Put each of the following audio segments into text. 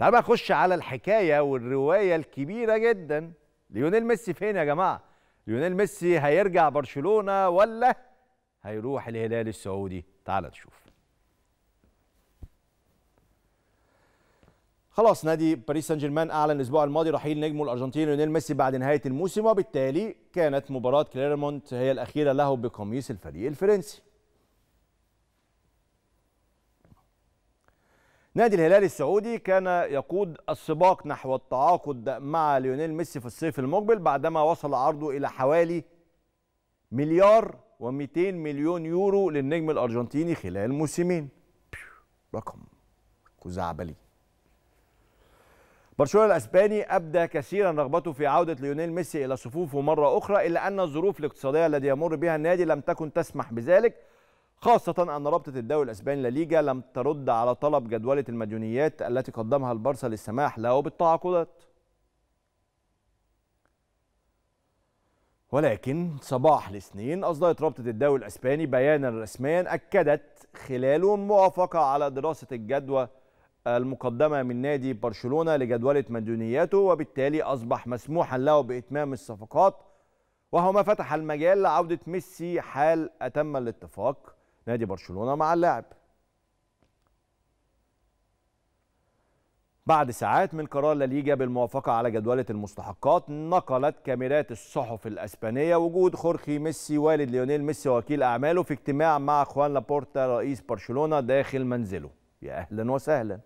تعال بقى اخش على الحكايه والروايه الكبيره جدا ليونيل ميسي فين يا جماعه ليونيل ميسي هيرجع برشلونه ولا هيروح الهلال السعودي تعال نشوف خلاص نادي باريس سان جيرمان اعلن الاسبوع الماضي رحيل نجمه الارجنتيني ليونيل ميسي بعد نهايه الموسم وبالتالي كانت مباراه كليرمونت هي الاخيره له بقميص الفريق الفرنسي نادي الهلال السعودي كان يقود السباق نحو التعاقد مع ليونيل ميسي في الصيف المقبل بعدما وصل عرضه إلى حوالي مليار و200 مليون يورو للنجم الأرجنتيني خلال موسمين رقم خزعبلي برشلونة الأسباني أبدى كثيرا رغبته في عودة ليونيل ميسي إلى صفوفه مرة أخرى إلا أن الظروف الاقتصادية التي يمر بها النادي لم تكن تسمح بذلك خاصة أن رابطة الدوري الأسباني لليجا لم ترد على طلب جدولة المديونيات التي قدمها البارسا للسماح له بالتعاقدات ولكن صباح الاثنين أصدرت رابطة الدوري الأسباني بيانا رسميا أكدت خلاله الموافقة على دراسة الجدوى المقدمة من نادي برشلونة لجدولة مديونياته وبالتالي أصبح مسموحا له بإتمام الصفقات وهو ما فتح المجال لعودة ميسي حال أتم الاتفاق نادي برشلونه مع اللاعب بعد ساعات من قرار لليجا بالموافقة على جدولة المستحقات نقلت كاميرات الصحف الأسبانية وجود خورخي ميسي والد ليونيل ميسي وكيل أعماله في اجتماع مع خوان لابورتا رئيس برشلونة داخل منزله يا أهلا وسهلا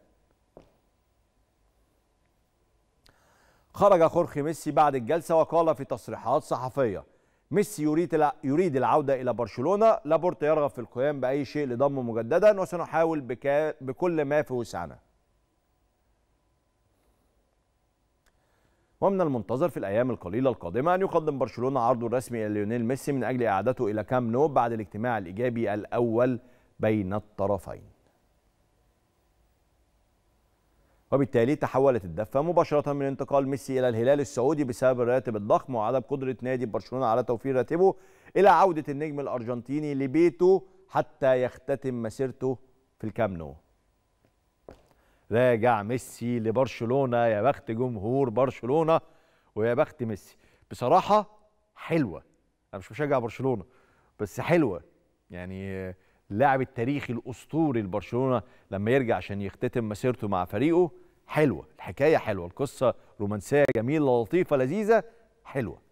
خرج خورخي ميسي بعد الجلسة وقال في تصريحات صحفية ميسي يريد يريد العودة إلى برشلونة لابورت يرغب في القيام بأي شيء لضمه مجددا وسنحاول بكل ما في وسعنا ومن المنتظر في الأيام القليلة القادمة أن يقدم برشلونة عرضه الرسمي الى ليونيل ميسي من أجل إعادته إلى كام نو بعد الاجتماع الإيجابي الأول بين الطرفين وبالتالي تحولت الدفة مباشرة من انتقال ميسي إلى الهلال السعودي بسبب الراتب الضخم وعدم قدرة نادي برشلونة على توفير راتبه إلى عودة النجم الأرجنتيني لبيته حتى يختتم مسيرته في الكامنو راجع ميسي لبرشلونة يا بخت جمهور برشلونة ويا بخت ميسي بصراحة حلوة أنا مش بشجع برشلونة بس حلوة يعني اللاعب التاريخي الاسطوري لبرشلونه لما يرجع عشان يختتم مسيرته مع فريقه حلوه الحكايه حلوه القصه رومانسيه جميله لطيفه لذيذه حلوه